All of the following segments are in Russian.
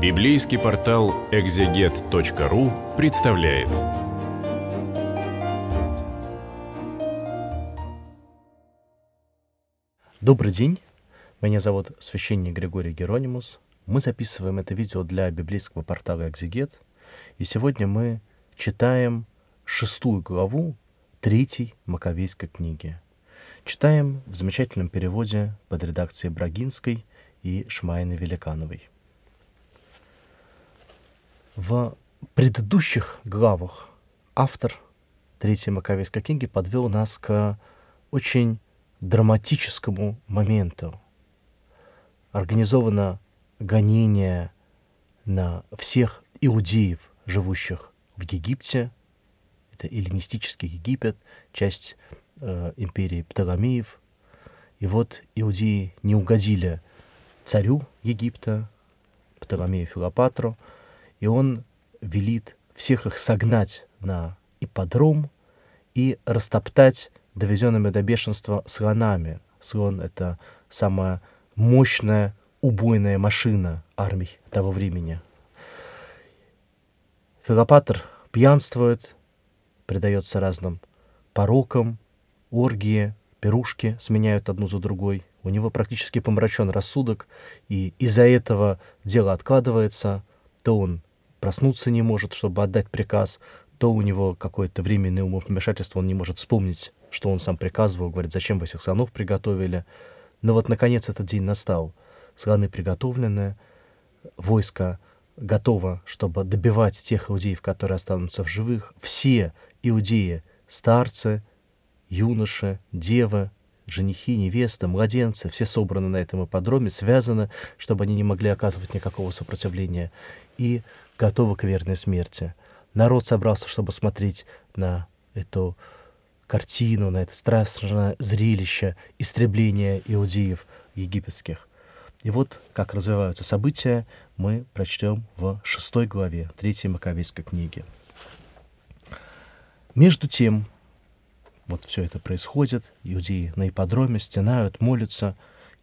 Библейский портал экзегет.ру представляет. Добрый день. Меня зовут священник Григорий Геронимус. Мы записываем это видео для библейского портала «Экзегет». И сегодня мы читаем шестую главу третьей Маковейской книги. Читаем в замечательном переводе под редакцией Брагинской и Шмайны Великановой. В предыдущих главах автор Третьей Маковейской книги подвел нас к очень драматическому моменту. Организовано гонение на всех иудеев, живущих в Египте. Это эллинистический Египет, часть э, империи Птоломеев. И вот иудеи не угодили царю Египта, Птоломею Филопатру, и он велит всех их согнать на ипподром и растоптать довезенными до бешенства слонами. Слон — это самая мощная убойная машина армий того времени. Филопатр пьянствует, предается разным порокам, оргии, пирушки сменяют одну за другой. У него практически помрачен рассудок, и из-за этого дело откладывается. То он проснуться не может, чтобы отдать приказ, то у него какое-то временное умопомешательство, он не может вспомнить, что он сам приказывал, говорит, зачем вы этих слонов приготовили. Но вот, наконец, этот день настал. Слоны приготовлены, войско готово, чтобы добивать тех иудеев, которые останутся в живых. Все иудеи, старцы, юноши, девы, женихи, невесты, младенцы, все собраны на этом ипподроме, связаны, чтобы они не могли оказывать никакого сопротивления. И готовы к верной смерти. Народ собрался, чтобы смотреть на эту картину, на это страшное зрелище истребления иудеев египетских. И вот как развиваются события, мы прочтем в шестой главе третьей Маковейской книги. Между тем, вот все это происходит, иудеи на ипподроме стенают, молятся,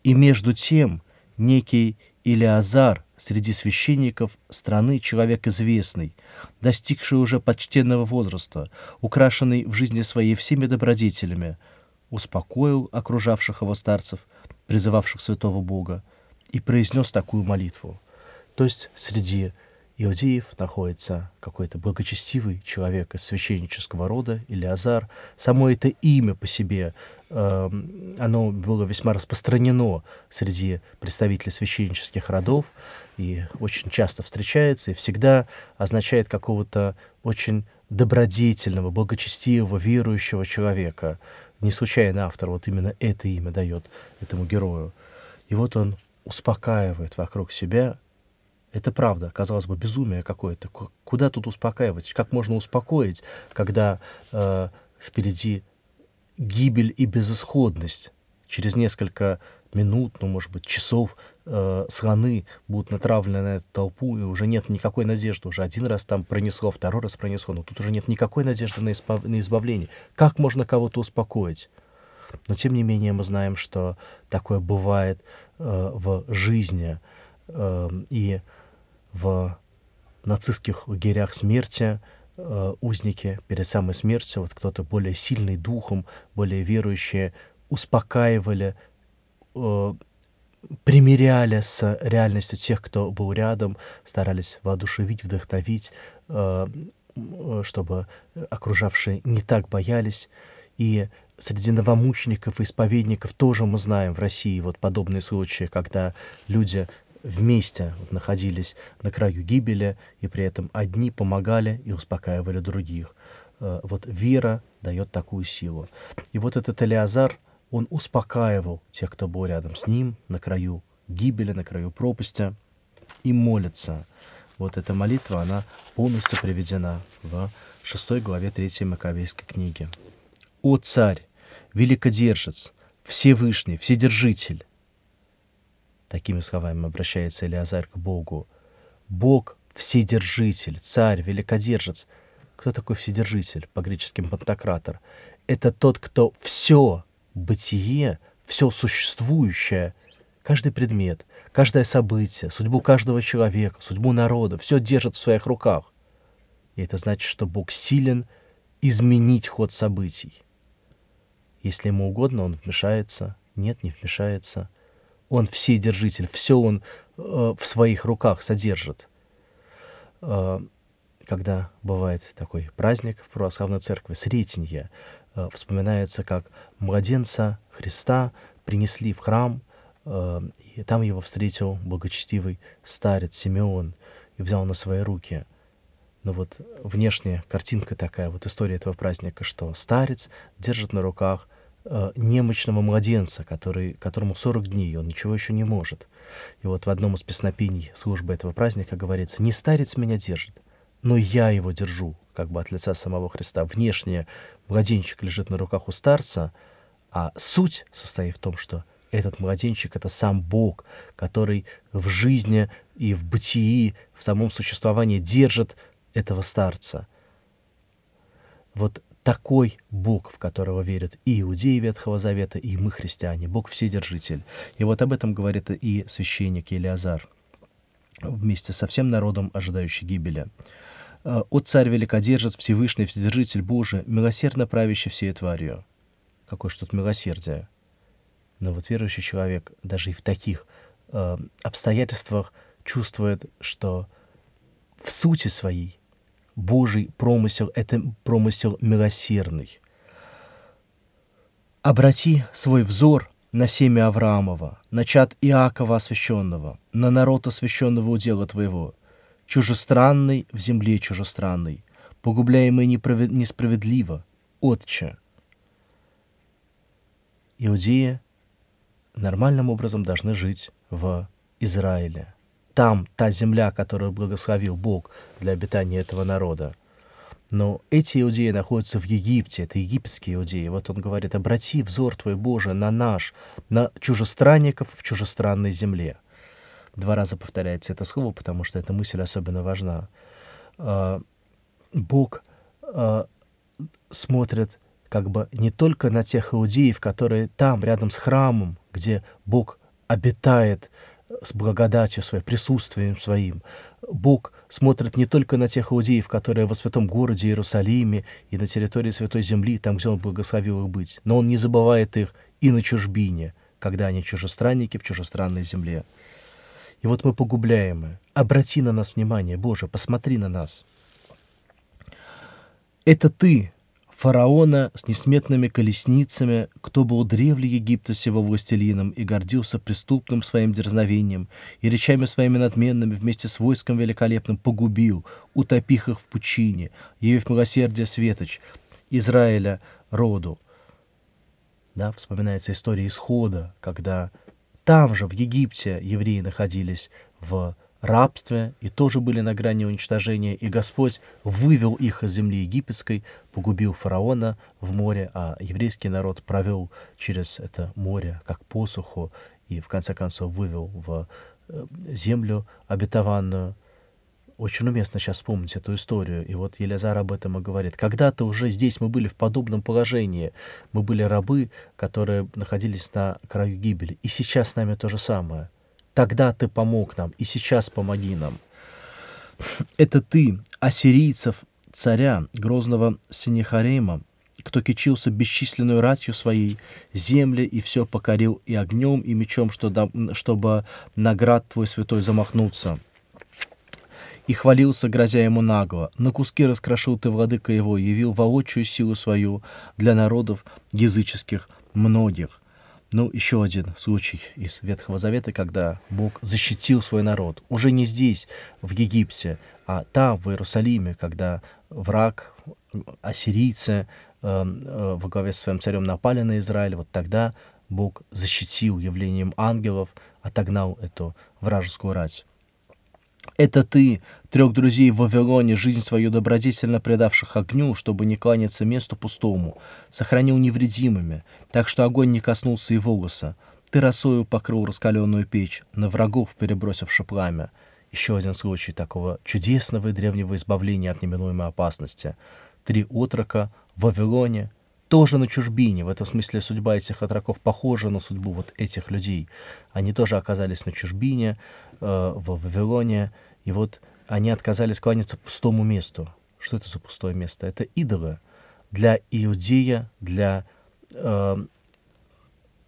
и между тем некий Илиазар, среди священников страны человек известный, достигший уже почтенного возраста, украшенный в жизни своей всеми добродетелями, успокоил окружавших его старцев, призывавших святого Бога, и произнес такую молитву. То есть среди иудеев находится какой-то благочестивый человек из священнического рода, Илиазар. Само это имя по себе, э, оно было весьма распространено среди представителей священнических родов и очень часто встречается и всегда означает какого-то очень добродетельного, благочестивого, верующего человека. Не случайно автор вот именно это имя дает этому герою. И вот он успокаивает вокруг себя это правда, казалось бы, безумие какое-то. Куда тут успокаивать? Как можно успокоить, когда э, впереди гибель и безысходность? Через несколько минут, ну, может быть, часов э, слоны будут натравлены на эту толпу, и уже нет никакой надежды. Уже один раз там пронесло, второй раз пронесло, но тут уже нет никакой надежды на, испов... на избавление. Как можно кого-то успокоить? Но, тем не менее, мы знаем, что такое бывает э, в жизни – Эм, и в нацистских лагерях смерти э, узники перед самой смертью, вот кто-то более сильный духом, более верующие, успокаивали, э, примиряли с реальностью тех, кто был рядом, старались воодушевить, вдохновить, э, чтобы окружавшие не так боялись. И среди новомучеников и исповедников тоже мы знаем в России вот подобные случаи, когда люди вместе вот, находились на краю гибели, и при этом одни помогали и успокаивали других. Э, вот вера дает такую силу. И вот этот Элиазар, он успокаивал тех, кто был рядом с ним, на краю гибели, на краю пропасти, и молится. Вот эта молитва, она полностью приведена в 6 главе 3 Маковейской книги. «О царь, великодержец, Всевышний, Вседержитель, Такими словами обращается Элиазар к Богу. Бог — вседержитель, царь, великодержец. Кто такой вседержитель? По-гречески пантократор. Это тот, кто все бытие, все существующее, каждый предмет, каждое событие, судьбу каждого человека, судьбу народа, все держит в своих руках. И это значит, что Бог силен изменить ход событий. Если ему угодно, он вмешается. Нет, не вмешается. Он вседержитель, все он э, в своих руках содержит. Э, когда бывает такой праздник в православной церкви, Сретенье, э, вспоминается, как младенца Христа принесли в храм, э, и там его встретил благочестивый старец Симеон и взял на свои руки – но вот внешняя картинка такая, вот история этого праздника, что старец держит на руках э, немощного младенца, который, которому 40 дней, он ничего еще не может. И вот в одном из песнопений службы этого праздника говорится, «Не старец меня держит, но я его держу, как бы от лица самого Христа. Внешне младенчик лежит на руках у старца, а суть состоит в том, что этот младенчик — это сам Бог, который в жизни и в бытии, в самом существовании держит этого старца. Вот такой Бог, в которого верят и иудеи Ветхого Завета, и мы, христиане, Бог Вседержитель. И вот об этом говорит и священник Елиазар, вместе со всем народом, ожидающий гибели. «Э, «О царь великодержец, Всевышний Вседержитель Божий, милосердно правящий всей тварью». Какое что-то милосердие? Но вот верующий человек даже и в таких э, обстоятельствах чувствует, что в сути своей Божий промысел — это промысел милосердный. Обрати свой взор на семя Авраамова, на чад Иакова освященного, на народ освященного удела твоего, чужестранный в земле чужестранный, погубляемый несправедливо, отче. Иудеи нормальным образом должны жить в Израиле там та земля, которую благословил Бог для обитания этого народа. Но эти иудеи находятся в Египте, это египетские иудеи. Вот он говорит, обрати взор твой Божий на наш, на чужестранников в чужестранной земле. Два раза повторяется это слово, потому что эта мысль особенно важна. А, Бог а, смотрит как бы не только на тех иудеев, которые там, рядом с храмом, где Бог обитает с благодатью своей, присутствием своим. Бог смотрит не только на тех иудеев, которые во святом городе Иерусалиме и на территории Святой Земли, там, где Он благословил их быть, но Он не забывает их и на чужбине, когда они чужестранники в чужестранной земле. И вот мы погубляемы. Обрати на нас внимание, Боже, посмотри на нас. Это Ты фараона с несметными колесницами, кто был древле Египта сего властелином и гордился преступным своим дерзновением, и речами своими надменными вместе с войском великолепным погубил, утопих их в пучине, явив милосердие светоч, Израиля роду. Да, вспоминается история исхода, когда там же, в Египте, евреи находились в рабстве и тоже были на грани уничтожения, и Господь вывел их из земли египетской, погубил фараона в море, а еврейский народ провел через это море как посуху и в конце концов вывел в э, землю обетованную. Очень уместно сейчас вспомнить эту историю. И вот Елизар об этом и говорит. Когда-то уже здесь мы были в подобном положении. Мы были рабы, которые находились на краю гибели. И сейчас с нами то же самое — Тогда ты помог нам, и сейчас помоги нам. Это ты, ассирийцев, царя, грозного Синехарема, кто кичился бесчисленную ратью своей, земли и все покорил и огнем, и мечом, что да, чтобы наград твой святой замахнуться. И хвалился, грозя ему нагло. На куски раскрошил ты, владыка его, явил воочию силу свою для народов языческих многих. Ну, еще один случай из Ветхого Завета, когда Бог защитил свой народ. Уже не здесь, в Египте, а там, в Иерусалиме, когда враг, ассирийцы э, э, во главе с своим царем напали на Израиль, вот тогда Бог защитил явлением ангелов, отогнал эту вражескую рать. Это ты, трех друзей в Вавилоне, жизнь свою добродетельно предавших огню, чтобы не кланяться месту пустому, сохранил невредимыми, так что огонь не коснулся и волоса. Ты росою покрыл раскаленную печь, на врагов перебросивши пламя. Еще один случай такого чудесного и древнего избавления от неминуемой опасности. Три отрока в Вавилоне, тоже на чужбине. В этом смысле судьба этих отроков похожа на судьбу вот этих людей. Они тоже оказались на чужбине, э, в Вавилоне, и вот они отказались кланяться пустому месту. Что это за пустое место? Это идолы. Для иудея, для э,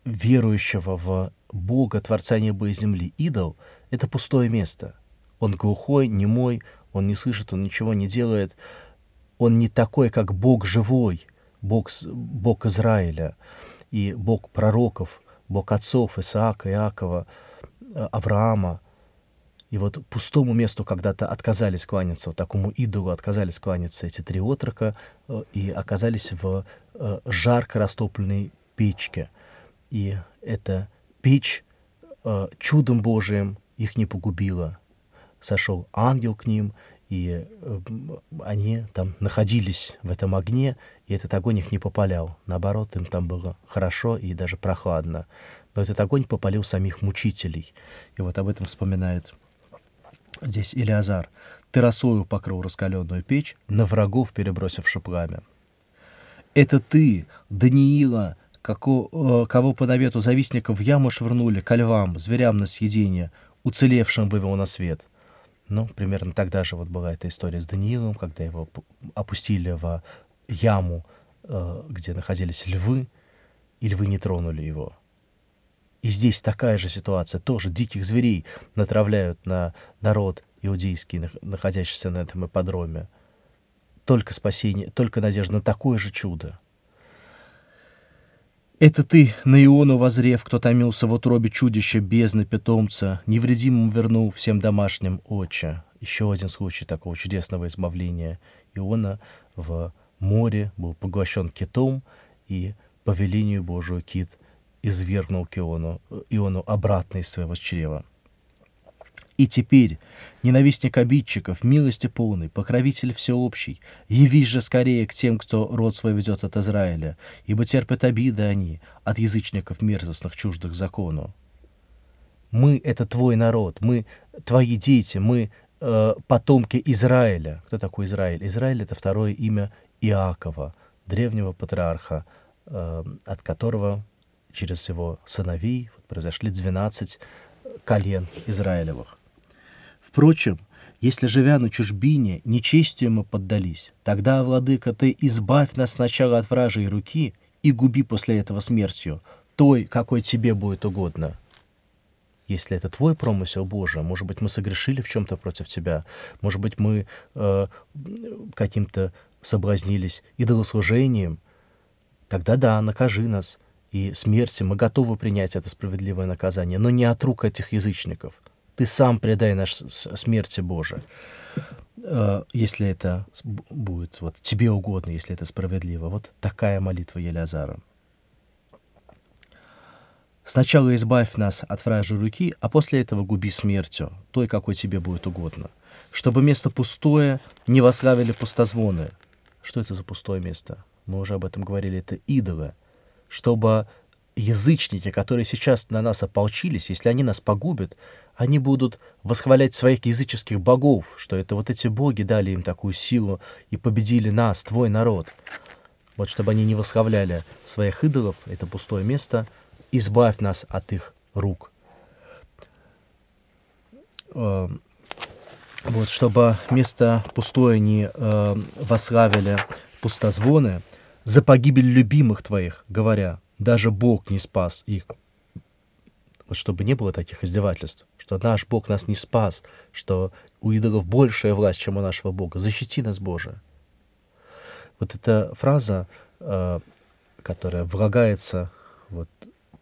верующего в Бога, Творца неба и земли, идол — это пустое место. Он глухой, немой, он не слышит, он ничего не делает. Он не такой, как Бог живой — Бог, Бог Израиля и Бог пророков, Бог отцов Исаака, Иакова, э, Авраама. И вот пустому месту когда-то отказались кланяться, вот такому идолу отказались кланяться эти три отрока э, и оказались в э, жарко растопленной печке. И эта печь чудом Божиим их не погубила. Сошел ангел к ним и э, они там находились в этом огне, и этот огонь их не попалял. Наоборот, им там было хорошо и даже прохладно. Но этот огонь попалил самих мучителей. И вот об этом вспоминает здесь Илиазар. «Ты росою покрыл раскаленную печь, на врагов перебросивши пламя». «Это ты, Даниила, како, э, кого по навету завистников в яму швырнули, ко львам, зверям на съедение, уцелевшим вывел на свет». Ну, примерно тогда же вот была эта история с Даниилом, когда его опустили в яму, э, где находились львы, и львы не тронули его. И здесь такая же ситуация. Тоже диких зверей натравляют на народ иудейский, находящийся на этом ипподроме. Только спасение, только надежда на такое же чудо. Это ты, на Иону возрев, кто томился в утробе чудища бездны питомца, невредимым вернул всем домашним отча. Еще один случай такого чудесного избавления. Иона в море был поглощен китом, и по велению Божию кит извергнул Киону, э, Иону обратно из своего чрева. И теперь, ненавистник обидчиков, милости полный, покровитель всеобщий, явись же скорее к тем, кто род свой ведет от Израиля, ибо терпят обиды они от язычников мерзостных, чуждых закону. Мы — это твой народ, мы — твои дети, мы э, — потомки Израиля. Кто такой Израиль? Израиль — это второе имя Иакова, древнего патриарха, э, от которого через его сыновей вот, произошли 12 колен Израилевых. Впрочем, если, живя на чужбине, нечестию мы поддались, тогда, владыка, ты избавь нас сначала от вражей руки и губи после этого смертью, той, какой тебе будет угодно. Если это твой промысел, Боже, может быть, мы согрешили в чем-то против тебя, может быть, мы э, каким-то соблазнились идолослужением, тогда да, накажи нас, и смерти мы готовы принять это справедливое наказание, но не от рук этих язычников — ты сам предай наш смерти Боже, э, если это будет вот, тебе угодно, если это справедливо. Вот такая молитва Елязара. Сначала избавь нас от вражьей руки, а после этого губи смертью, той, какой тебе будет угодно, чтобы место пустое не восславили пустозвоны. Что это за пустое место? Мы уже об этом говорили, это идолы. Чтобы язычники, которые сейчас на нас ополчились, если они нас погубят, они будут восхвалять своих языческих богов, что это вот эти боги дали им такую силу и победили нас, твой народ. Вот чтобы они не восхваляли своих идолов, это пустое место, избавь нас от их рук. Эм, вот, чтобы место пустое не эм, восславили пустозвоны, за погибель любимых твоих, говоря, даже Бог не спас их. Вот чтобы не было таких издевательств что наш Бог нас не спас, что у идолов большая власть, чем у нашего Бога. Защити нас, Боже. Вот эта фраза, э, которая влагается вот,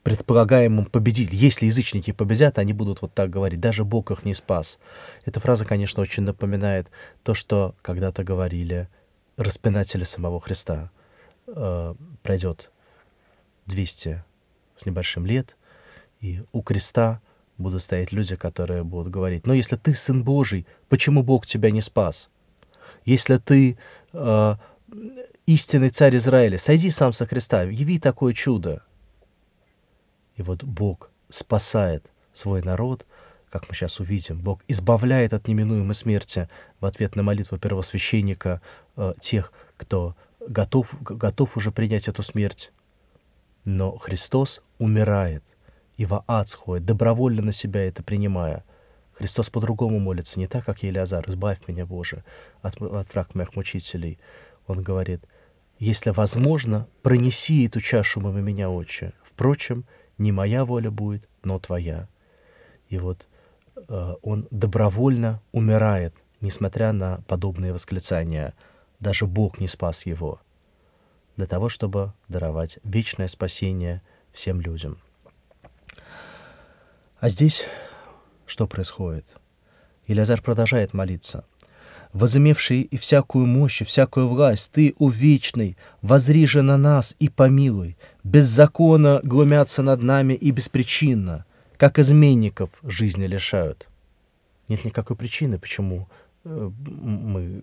предполагаемым победителем. Если язычники победят, они будут вот так говорить. Даже Бог их не спас. Эта фраза, конечно, очень напоминает то, что когда-то говорили распинатели самого Христа. Э, пройдет 200 с небольшим лет, и у креста будут стоять люди, которые будут говорить, но если ты сын Божий, почему Бог тебя не спас? Если ты э, истинный царь Израиля, сойди сам со Христа, яви такое чудо. И вот Бог спасает свой народ, как мы сейчас увидим. Бог избавляет от неминуемой смерти в ответ на молитву первосвященника э, тех, кто готов, готов уже принять эту смерть. Но Христос умирает – и во ад сходит, добровольно на себя это принимая. Христос по-другому молится, не так, как Елиазар, «Избавь меня, Боже, от, от враг моих мучителей». Он говорит, «Если возможно, пронеси эту чашу мимо меня, Отче. Впрочем, не моя воля будет, но Твоя». И вот э, он добровольно умирает, несмотря на подобные восклицания. Даже Бог не спас его для того, чтобы даровать вечное спасение всем людям. А здесь что происходит? Илиазар продолжает молиться. «Возымевший и всякую мощь, и всякую власть, Ты, увечный, Вечный, возри же на нас и помилуй. без закона глумятся над нами и беспричинно, как изменников жизни лишают». Нет никакой причины, почему э, мы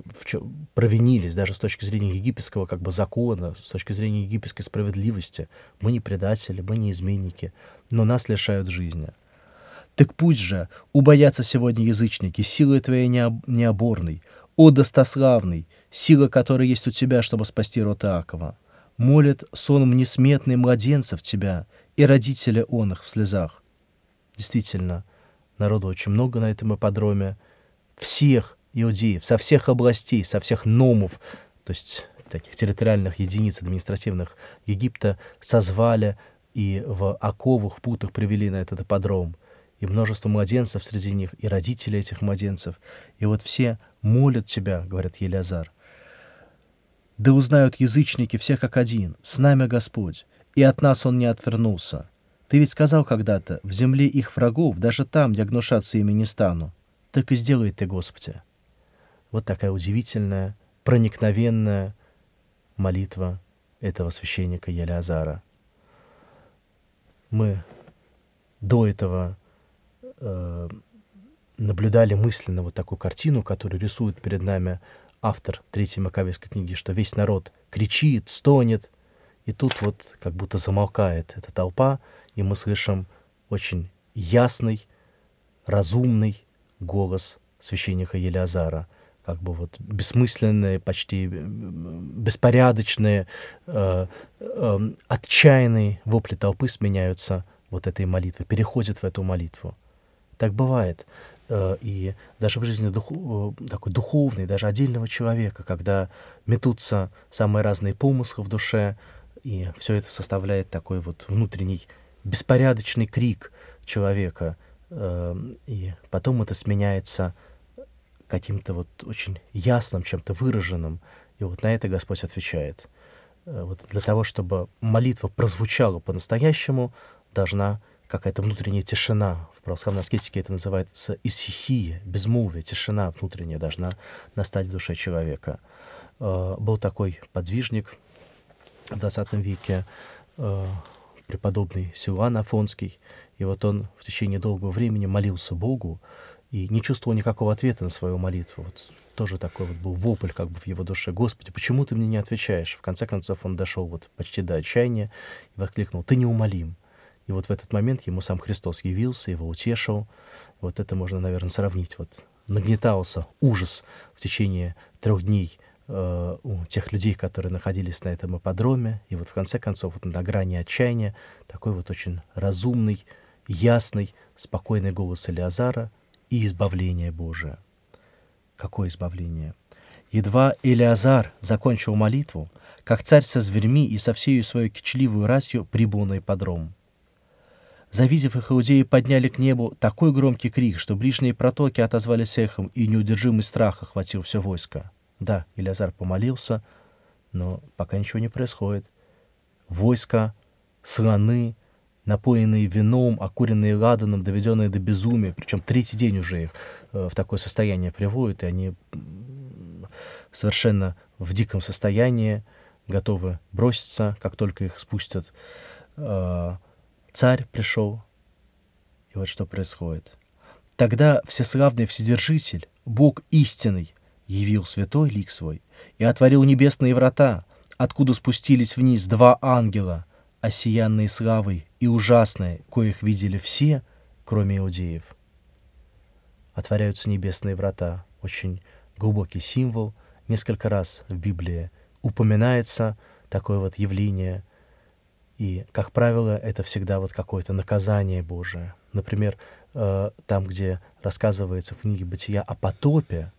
провинились даже с точки зрения египетского как бы закона, с точки зрения египетской справедливости. Мы не предатели, мы не изменники, но нас лишают жизни. Так пусть же убоятся сегодня язычники, силы твоей необорной, о достославный, сила которой есть у тебя, чтобы спасти род Иакова. Молит соном несметный младенцев тебя и родителя он их в слезах. Действительно, народу очень много на этом ипподроме. Всех иудеев, со всех областей, со всех номов, то есть таких территориальных единиц административных Египта, созвали и в оковах, в путах привели на этот ипподром – и множество младенцев среди них, и родители этих младенцев. И вот все молят тебя, говорят Елиазар. Да узнают язычники всех как один, с нами Господь, и от нас Он не отвернулся. Ты ведь сказал когда-то, в земле их врагов, даже там я гнушаться ими не стану. Так и сделай ты, Господи. Вот такая удивительная, проникновенная молитва этого священника Елиазара. Мы до этого Э, наблюдали мысленно вот такую картину, которую рисует перед нами автор Третьей Маковейской книги, что весь народ кричит, стонет, и тут вот как будто замолкает эта толпа, и мы слышим очень ясный, разумный голос священника Елеазара, как бы вот бессмысленные, почти э, беспорядочные, э, э, отчаянные вопли толпы сменяются вот этой молитвой, переходят в эту молитву. Так бывает. Э, и даже в жизни духу, э, такой духовной, даже отдельного человека, когда метутся самые разные помыслы в душе, и все это составляет такой вот внутренний беспорядочный крик человека, эм, и потом это сменяется каким-то вот очень ясным, чем-то выраженным, и вот на это Господь отвечает. Э, вот для того, чтобы молитва прозвучала по-настоящему, должна какая-то внутренняя тишина. В православной аскетике это называется исихия, безмолвие, тишина внутренняя должна настать в душе человека. Э, был такой подвижник в 20 веке, э, преподобный Силуан Афонский, и вот он в течение долгого времени молился Богу и не чувствовал никакого ответа на свою молитву. Вот тоже такой вот был вопль как бы в его душе. «Господи, почему ты мне не отвечаешь?» В конце концов он дошел вот почти до отчаяния и воскликнул «Ты неумолим». И вот в этот момент ему сам Христос явился, его утешил. Вот это можно, наверное, сравнить. Вот нагнетался ужас в течение трех дней э, у тех людей, которые находились на этом ипподроме. И вот в конце концов, вот на грани отчаяния, такой вот очень разумный, ясный, спокойный голос Элиазара и избавление Божие. Какое избавление? Едва Элиазар закончил молитву, как царь со зверьми и со всею своей кичливую расью прибыл на ипподром. Завидев их, иудеи подняли к небу такой громкий крик, что ближние протоки отозвались эхом, и неудержимый страх охватил все войско. Да, Илиазар помолился, но пока ничего не происходит. Войско, слоны, напоенные вином, окуренные ладаном, доведенные до безумия, причем третий день уже их э, в такое состояние приводят, и они совершенно в диком состоянии, готовы броситься, как только их спустят э, Царь пришел, и вот что происходит. Тогда всеславный Вседержитель, Бог истинный, явил святой лик свой и отворил небесные врата, откуда спустились вниз два ангела, осиянные славой и ужасные, коих видели все, кроме иудеев. Отворяются небесные врата, очень глубокий символ, несколько раз в Библии упоминается такое вот явление – и, как правило, это всегда вот какое-то наказание Божие. Например, э, там, где рассказывается в книге «Бытия» о потопе,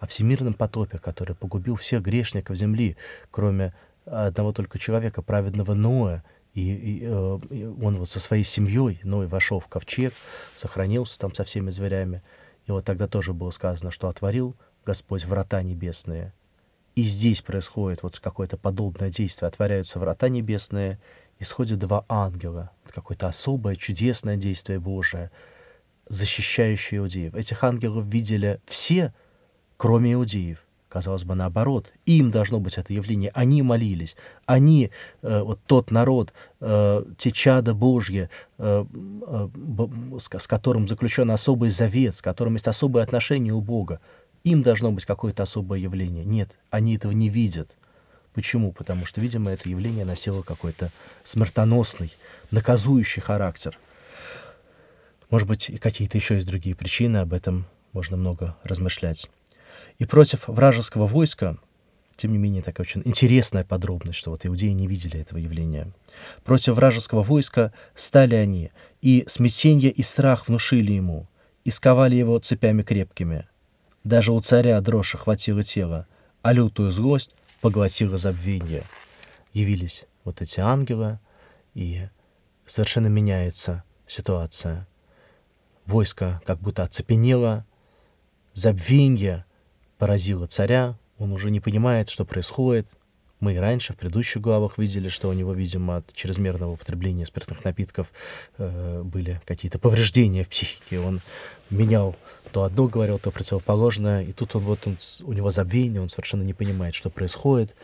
о всемирном потопе, который погубил всех грешников земли, кроме одного только человека, праведного Ноя, и, и, э, и он вот со своей семьей, Ной вошел в ковчег, сохранился там со всеми зверями, и вот тогда тоже было сказано, что отворил Господь врата небесные. И здесь происходит вот какое-то подобное действие. Отворяются врата небесные, исходят два ангела, какое-то особое чудесное действие Божие, защищающее иудеев. Этих ангелов видели все, кроме иудеев. Казалось бы, наоборот, им должно быть это явление. Они молились, они, э, вот тот народ, э, те чада Божьи, э, э, с, с которым заключен особый завет, с которым есть особые отношения у Бога, им должно быть какое-то особое явление. Нет, они этого не видят. Почему? Потому что, видимо, это явление носило какой-то смертоносный, наказующий характер. Может быть, и какие-то еще есть другие причины, об этом можно много размышлять. И против вражеского войска, тем не менее, такая очень интересная подробность, что вот иудеи не видели этого явления. Против вражеского войска стали они, и смятение и страх внушили ему, и сковали его цепями крепкими. Даже у царя дрожь охватила тело, а лютую злость поглотило забвение. Явились вот эти ангелы, и совершенно меняется ситуация. Войско как будто оцепенело, забвенье поразило царя, он уже не понимает, что происходит, мы и раньше в предыдущих главах видели, что у него, видимо, от чрезмерного употребления спиртных напитков э, были какие-то повреждения в психике. Он менял то одно говорил, то противоположное. И тут он вот он, у него забвение, он совершенно не понимает, что происходит.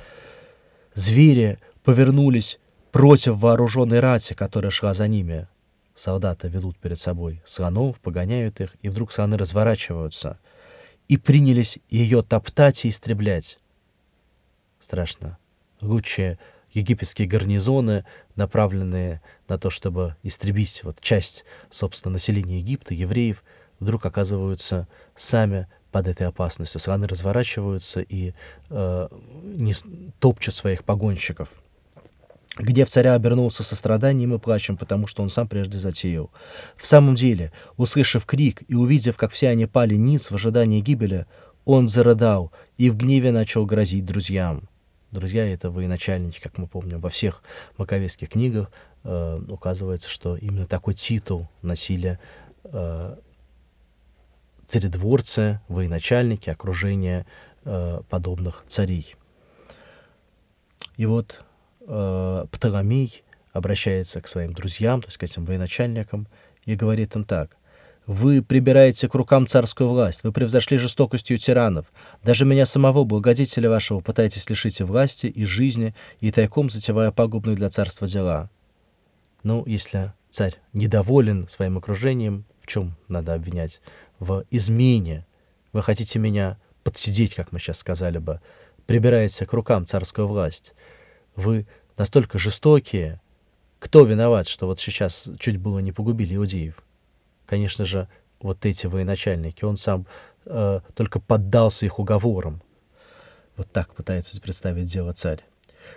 Звери повернулись против вооруженной рати, которая шла за ними. Солдаты ведут перед собой слонов, погоняют их, и вдруг слоны разворачиваются и принялись ее топтать и истреблять. Страшно лучшие египетские гарнизоны, направленные на то, чтобы истребить вот часть, собственно, населения Египта, евреев, вдруг оказываются сами под этой опасностью. Страны разворачиваются и э, не топчут своих погонщиков. Где в царя обернулся состраданием и плачем, потому что он сам прежде затеял. В самом деле, услышав крик и увидев, как все они пали ниц в ожидании гибели, он зарыдал и в гневе начал грозить друзьям. Друзья — это военачальники, как мы помним, во всех маковецких книгах э, указывается, что именно такой титул носили э, царедворцы, военачальники, окружение э, подобных царей. И вот э, Птоломей обращается к своим друзьям, то есть к этим военачальникам, и говорит им так — вы прибираете к рукам царскую власть, вы превзошли жестокостью тиранов. Даже меня самого, благодетеля вашего, пытаетесь лишить и власти, и жизни, и тайком затевая пагубные для царства дела. Ну, если царь недоволен своим окружением, в чем надо обвинять? В измене. Вы хотите меня подсидеть, как мы сейчас сказали бы, прибираете к рукам царскую власть. Вы настолько жестокие. Кто виноват, что вот сейчас чуть было не погубили иудеев? конечно же, вот эти военачальники. Он сам э, только поддался их уговорам. Вот так пытается представить дело царь.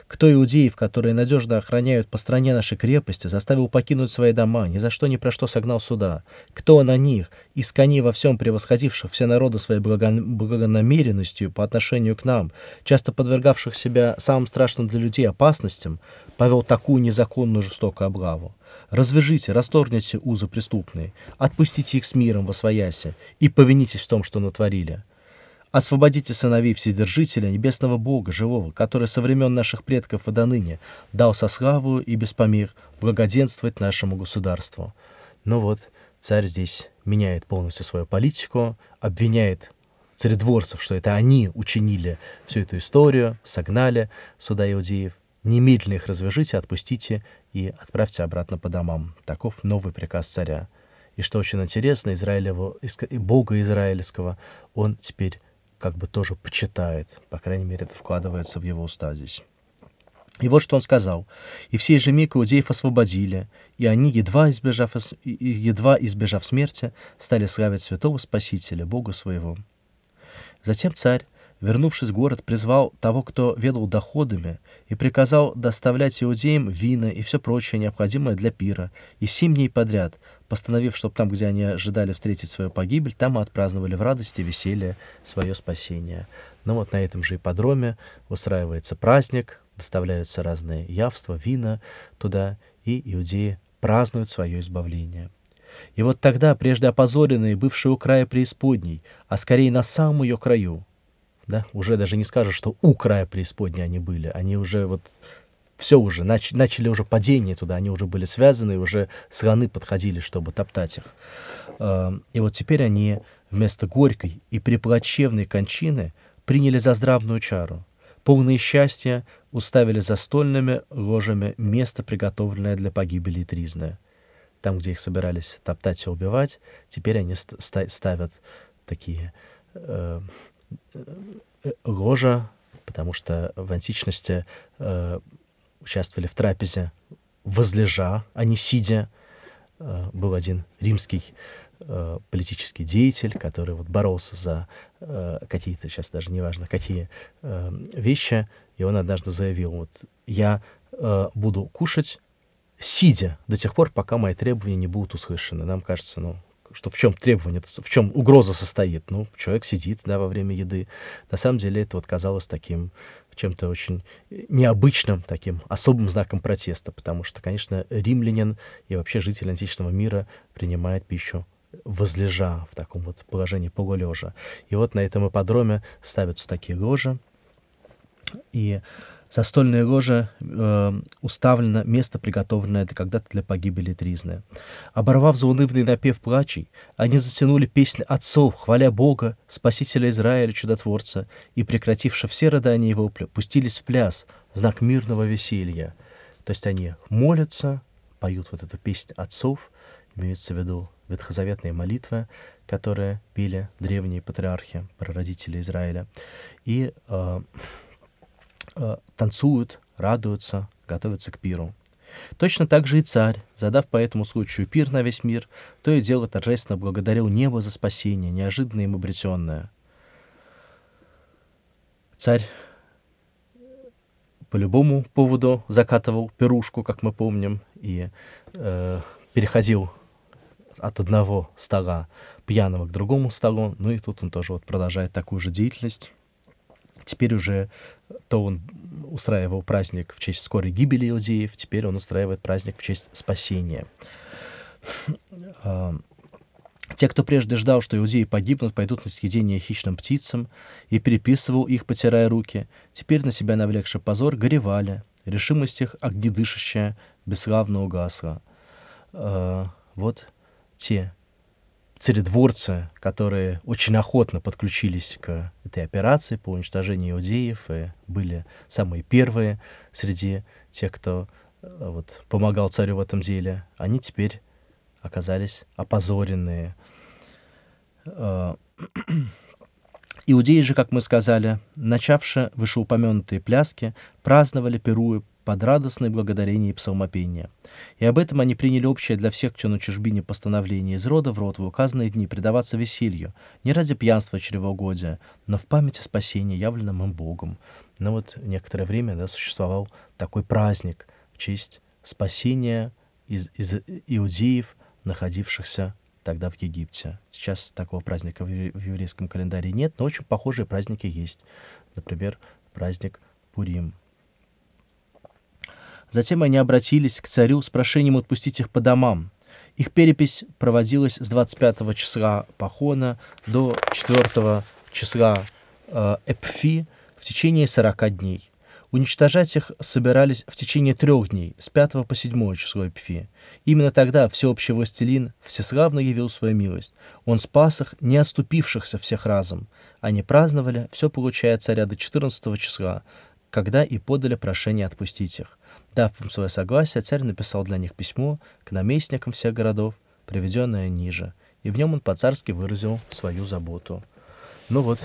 Кто иудеев, которые надежно охраняют по стране наши крепости, заставил покинуть свои дома, ни за что ни про что согнал сюда? Кто на них, из коней во всем превосходивших все народы своей благонамеренностью по отношению к нам, часто подвергавших себя самым страшным для людей опасностям, повел такую незаконную жестокую облаву? Развяжите, расторгните узы преступные, отпустите их с миром во своясе и повинитесь в том, что натворили. Освободите сыновей Вседержителя, небесного Бога живого, который со времен наших предков и до дал со и без помир благоденствовать нашему государству. Ну вот, царь здесь меняет полностью свою политику, обвиняет царедворцев, что это они учинили всю эту историю, согнали сюда иудеев. Немедленно их развяжите, отпустите и отправьте обратно по домам. Таков новый приказ царя. И что очень интересно, Израилева, Бога Израильского он теперь как бы тоже почитает. По крайней мере, это вкладывается в его уста здесь. И вот что он сказал. «И все сей же миг иудеев освободили, и они, едва избежав, едва избежав смерти, стали славить святого Спасителя, Бога своего». Затем царь, вернувшись в город, призвал того, кто ведал доходами, и приказал доставлять иудеям вина и все прочее необходимое для пира, и семь дней подряд, постановив, чтобы там, где они ожидали встретить свою погибель, там и отпраздновали в радости и веселье свое спасение. Но ну вот на этом же ипподроме устраивается праздник, доставляются разные явства, вина туда, и иудеи празднуют свое избавление. И вот тогда, прежде опозоренные, бывшие у края преисподней, а скорее на самом ее краю, да, уже даже не скажешь, что у края преисподней они были, они уже вот все уже, нач, начали уже падение туда, они уже были связаны, и уже слоны подходили, чтобы топтать их. Эм, и вот теперь они вместо горькой и преплачевной кончины приняли за здравную чару. Полные счастья уставили за стольными ложами место, приготовленное для погибели и Тризны. Там, где их собирались топтать и убивать, теперь они ставят такие эм, э, ложа, э, потому что в античности э, участвовали в трапезе возлежа, а не сидя. Э, был один римский э, политический деятель, который вот боролся за э, какие-то, сейчас даже неважно, какие вещи, и он однажды заявил, вот я буду кушать сидя до тех пор, пока мои требования не будут услышаны. Нам кажется, ну, что в чем требование, в чем угроза состоит. Ну, человек сидит да, во время еды. На самом деле это вот казалось таким чем-то очень э, необычным, таким особым знаком протеста, потому что, конечно, римлянин и вообще житель античного мира принимает пищу возлежа в таком вот положении полулежа. И вот на этом ипподроме ставятся такие ложи, и Застольная ложа э, уставлена место, приготовленное для когда-то для погибели Тризны. Оборвав заунывный напев плачей, они затянули песнь отцов, хваля Бога, Спасителя Израиля, Чудотворца, и, прекративши все рыдания и вопли, пустились в пляс, знак мирного веселья. То есть они молятся, поют вот эту песнь отцов, имеется в виду ветхозаветные молитвы, которые пели древние патриархи, прародители Израиля. И э, Э, танцуют, радуются, готовятся к пиру. Точно так же и царь, задав по этому случаю пир на весь мир, то и дело торжественно благодарил небо за спасение, неожиданное им обретенное. Царь по любому поводу закатывал пирушку, как мы помним, и э, переходил от одного стола пьяного к другому столу. Ну и тут он тоже вот продолжает такую же деятельность. Теперь уже то он устраивал праздник в честь скорой гибели иудеев, теперь он устраивает праздник в честь спасения. Те, кто прежде ждал, что иудеи погибнут, пойдут на съедение хищным птицам, и переписывал их, потирая руки, теперь на себя навлекший позор, горевали, решимость их огнедышащая, бесславно угасла. А, вот те, царедворцы, которые очень охотно подключились к этой операции по уничтожению иудеев и были самые первые среди тех, кто э, вот, помогал царю в этом деле, они теперь оказались опозоренные. Э, иудеи же, как мы сказали, начавшие вышеупомянутые пляски, праздновали, пируя под радостное благодарение и псалмопение. И об этом они приняли общее для всех, кто на чужбине постановление из рода в род в указанные дни предаваться веселью, не ради пьянства чревоугодия, но в память о спасении, явленном им Богом. Но ну вот некоторое время да, существовал такой праздник в честь спасения из, из иудеев, находившихся тогда в Египте. Сейчас такого праздника в еврейском календаре нет, но очень похожие праздники есть. Например, праздник Пурим – Затем они обратились к царю с прошением отпустить их по домам. Их перепись проводилась с 25 числа Пахона до 4 числа э, Эпфи в течение 40 дней. Уничтожать их собирались в течение трех дней, с 5 по 7 число Эпфи. Именно тогда всеобщий властелин всеславно явил свою милость. Он спас их, не оступившихся всех разом. Они праздновали, все получая царя до 14 числа, когда и подали прошение отпустить их. Дав им свое согласие, царь написал для них письмо к наместникам всех городов, приведенное ниже, и в нем он по-царски выразил свою заботу. Ну вот,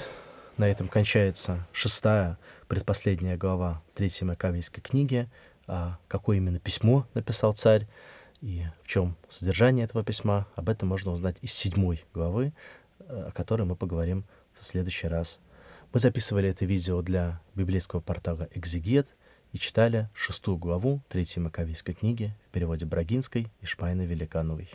на этом кончается шестая, предпоследняя глава Третьей Маковейской книги. А какое именно письмо написал царь и в чем содержание этого письма, об этом можно узнать из седьмой главы, э, о которой мы поговорим в следующий раз. Мы записывали это видео для библейского портала «Экзегет», и читали шестую главу Третьей Маковейской книги в переводе Брагинской и Шпайна Великановой.